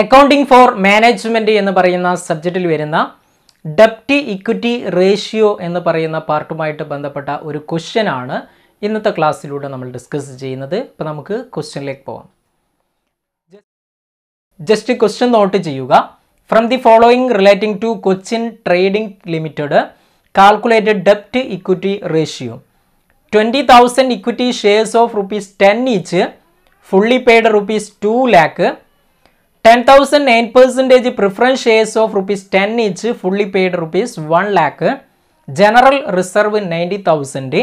accounting four management എന്ന് പറയുന്ന സബ്ജക്റ്റിൽ വരുന്ന ഡെപ്റ്റ് ഇക്വിറ്റി റേഷ്യോ എന്ന് പറയുന്ന പാർട്ടുമായിട്ട് ബന്ധപ്പെട്ട ഒരു ആണ് ഇന്നത്തെ ക്ലാസ്സിലൂടെ നമ്മൾ ഡിസ്കസ് ചെയ്യുന്നത് ഇപ്പം നമുക്ക് ക്വസ്റ്റ്യനിലേക്ക് പോകാം ജസ്റ്റ് ക്വസ്റ്റ്യൻ നോട്ട് ചെയ്യുക from the following relating to Cochin trading limited calculated ഡെപ്റ്റ് equity ratio twenty thousand equity shares of rupees ten each fully paid rupees two lakh ten thousand nine percentage preference shares of rupees ten each fully paid rupees one lakh general reserve ninety thousand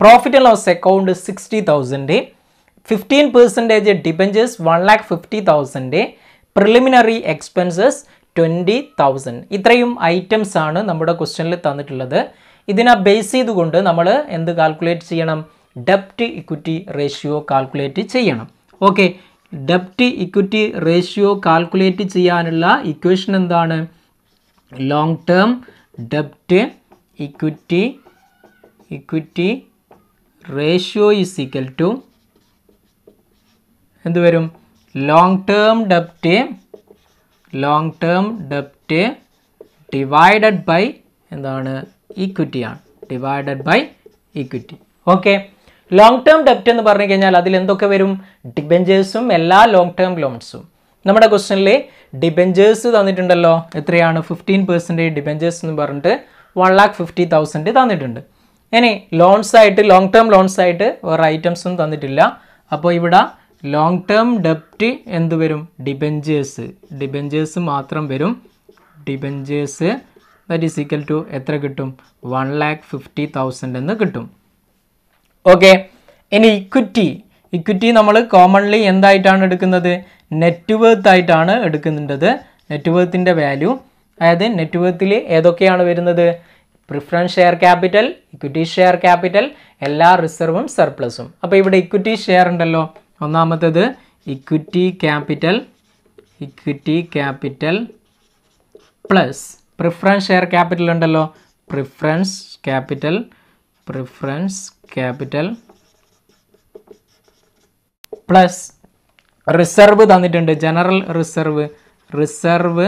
profit and loss account sixty thousand fifteen percentage debentures one lakh fifty thousand preliminary expenses twenty thousand ഇത്രയും items ആണ് നമ്മുടെ ക്വസ്റ്റ്യനിൽ തന്നിട്ടുള്ളത് ഇതിനെ base ചെയ്തുകൊണ്ട് നമ്മൾ എന്ത് calculate ചെയ്യണം ഡെപ്റ്റ് ഇക്വിറ്റി റേഷ്യോ കാൽക്കുലേറ്റ് ചെയ്യണം ഓക്കെ ഡെപ്റ്റ് ഇക്വിറ്റി റേഷ്യോ കാൽക്കുലേറ്റ് ചെയ്യാനുള്ള ഇക്വേഷൻ എന്താണ് long term ഡെപ്റ്റ് equity equity ratio is equal to എന്തുവരും long term ഡെപ്റ്റ് long term ഡെപ്റ്റ് divided by എന്താണ് ഇക്വിറ്റിയാണ് divided by equity okay long term ഡെപ്റ്റ് എന്ന് പറഞ്ഞു കഴിഞ്ഞാൽ അതിൽ എന്തൊക്കെ വരും ഡിബെഞ്ചേഴ്സും എല്ലാ ലോങ് ടേം ലോൺസും നമ്മുടെ ക്വസ്റ്റനിൽ ഡിബെഞ്ചേഴ്സ് തന്നിട്ടുണ്ടല്ലോ എത്രയാണ് ഫിഫ്റ്റീൻ പെർസെൻറ്റേജ് ഡിബെഞ്ചേഴ്സ് എന്ന് പറഞ്ഞിട്ട് വൺ ലാക്ക് ഫിഫ്റ്റി തൗസൻഡ് തന്നിട്ടുണ്ട് ഇനി ലോൺസ് ആയിട്ട് ലോങ് ടേം ലോൺസ് ആയിട്ട് വേറെ ഐറ്റംസും തന്നിട്ടില്ല അപ്പോൾ ഇവിടെ ലോങ് ടേം ഡെപ്റ്റ് എന്ത് വരും ഡിബെഞ്ചേഴ്സ് ഡിബെഞ്ചേഴ്സ് മാത്രം വരും debentures that is equal to എത്ര കിട്ടും വൺ ലാക്ക് ഫിഫ്റ്റി തൗസൻഡ് എന്ന് കിട്ടും ഓക്കെ ഇനി ഇക്വിറ്റി ഇക്വിറ്റി നമ്മൾ കോമൺലി എന്തായിട്ടാണ് എടുക്കുന്നത് നെറ്റ് വർത്ത് ആയിട്ടാണ് എടുക്കുന്നുണ്ടത് നെറ്റ് വർത്തിൻ്റെ വാല്യൂ അതായത് നെറ്റ് വർത്തിൽ ഏതൊക്കെയാണ് വരുന്നത് preference share capital equity share capital എല്ലാ റിസർവും സർപ്ലസും അപ്പോൾ ഇവിടെ ഇക്വിറ്റി ഷെയർ ഉണ്ടല്ലോ ഒന്നാമത്തേത് equity capital equity capital plus preference share capital ഉണ്ടല്ലോ preference capital preference capital plus reserve തന്നിട്ടുണ്ട് general reserve reserve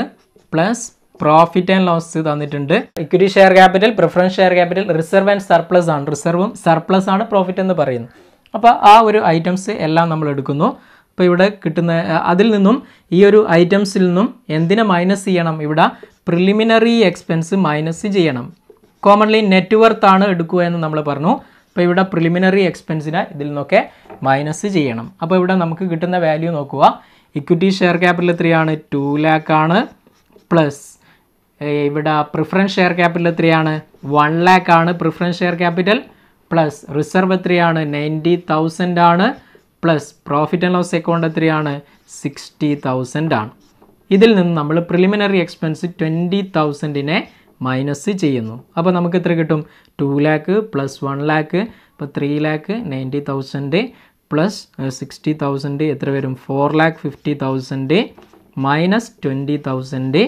plus profit and loss തന്നിട്ടുണ്ട് equity share capital preference share capital reserve and surplus ആണ് റിസർവും surplus ആണ് profit എന്ന് പറയുന്നത് അപ്പോൾ ആ ഒരു ഐറ്റംസ് എല്ലാം നമ്മൾ എടുക്കുന്നു അപ്പോൾ ഇവിടെ കിട്ടുന്ന അതിൽ നിന്നും ഈ ഒരു ഐറ്റംസിൽ നിന്നും എന്തിനെ മൈനസ് ചെയ്യണം ഇവിടെ പ്രിലിമിനറി എക്സ്പെൻസ് മൈനസ് ചെയ്യണം കോമൺലി നെറ്റ് വർത്ത് ആണ് എടുക്കുക എന്ന് നമ്മൾ പറഞ്ഞു അപ്പോൾ ഇവിടെ പ്രിലിമിനറി എക്സ്പെൻസിനെ ഇതിൽ നിന്നൊക്കെ മൈനസ് ചെയ്യണം അപ്പോൾ ഇവിടെ നമുക്ക് കിട്ടുന്ന വാല്യൂ നോക്കുക ഇക്വിറ്റി ഷെയർ ക്യാപിറ്റൽ എത്രയാണ് ആണ് ടു ലാക്ക് ആണ് പ്ലസ് ഇവിടെ പ്രിഫറൻസ് ഷെയർ ക്യാപിറ്റൽ എത്രയാണ് ആണ് വൺ ലാക്ക് ആണ് preference share capital plus reserve എത്രയാണ് ആണ് നയൻറ്റി തൗസൻഡ് ആണ് plus profit and loss account എത്രയാണ് സിക്സ്റ്റി തൗസൻഡ് ആണ് ഇതിൽ നിന്ന് നമ്മൾ പ്രിലിമിനറി എക്സ്പെൻസ് ട്വൻറ്റി തൗസൻഡിനെ മൈനസ് ചെയ്യുന്നു അപ്പോൾ നമുക്ക് എത്ര കിട്ടും two lakh plus one lakh ഇപ്പോൾ three lakh ninety thousand plus sixty thousand എത്ര വരും four lakh fifty thousand minus twenty thousand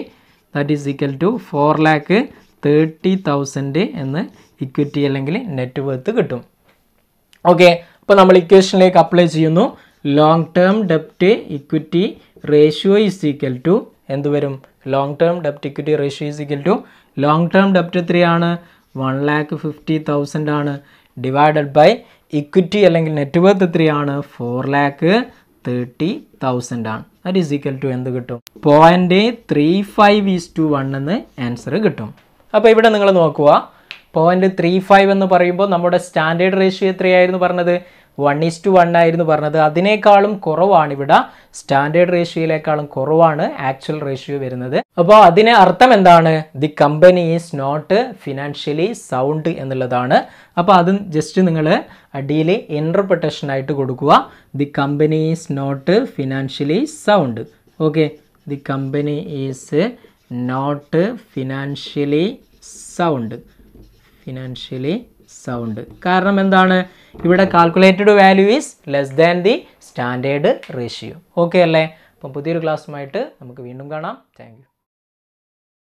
that is equal to four lakh thirty thousand എന്ന് ഇക്വിറ്റി അല്ലെങ്കിൽ നെറ്റ് വർത്ത് കിട്ടും ഓക്കെ അപ്പോൾ നമ്മൾ ഇക്വേഷനിലേക്ക് അപ്ലൈ ചെയ്യുന്നു long term ഡെപ്റ്റ് equity ratio is equal to എന്ത് വരും long term ഡെപ്റ്റ് equity ratio is equal to long term ഡെപ്റ്റ് എത്രയാണ് one lakh fifty thousand ആണ് ഡിവൈഡഡ് ബൈ ഇക്വിറ്റി അല്ലെങ്കിൽ നെറ്റ് വർത്ത് എത്രയാണ് ഫോർ ലാക്ക് തേർട്ടി തൗസൻഡ് ആണ് അത് ഈസ് ഈക്വൽ ടു എന്ത് കിട്ടും point three five is to one എന്ന് ആൻസർ കിട്ടും അപ്പോൾ ഇവിടെ നിങ്ങൾ നോക്കുക പോയിൻ്റ് ത്രീ ഫൈവ് എന്ന് പറയുമ്പോൾ നമ്മുടെ സ്റ്റാൻഡേർഡ് റേഷ്യോ എത്രയായിരുന്നു പറഞ്ഞത് വൺ ഈസ്റ്റ് വൺ ആയിരുന്നു പറഞ്ഞത് അതിനേക്കാളും കുറവാണ് ഇവിടെ സ്റ്റാൻഡേർഡ് റേഷ്യോയിലേക്കാളും കുറവാണ് ആക്ച്വൽ റേഷ്യോ വരുന്നത് അപ്പോൾ അതിന് അർത്ഥം എന്താണ് the company is not financially sound എന്നുള്ളതാണ് അപ്പോൾ അതും ജസ്റ്റ് നിങ്ങൾ അടിയിൽ ഇൻറ്റർപ്രിട്ടേഷൻ ആയിട്ട് കൊടുക്കുക the company is not financially sound okay the company is not financially sound financially sound കാരണം എന്താണ് ഇവിടെ calculated value is less than the standard ratio okay അല്ലേ അപ്പം പുതിയൊരു ക്ലാസ്സുമായിട്ട് നമുക്ക് വീണ്ടും കാണാം താങ്ക്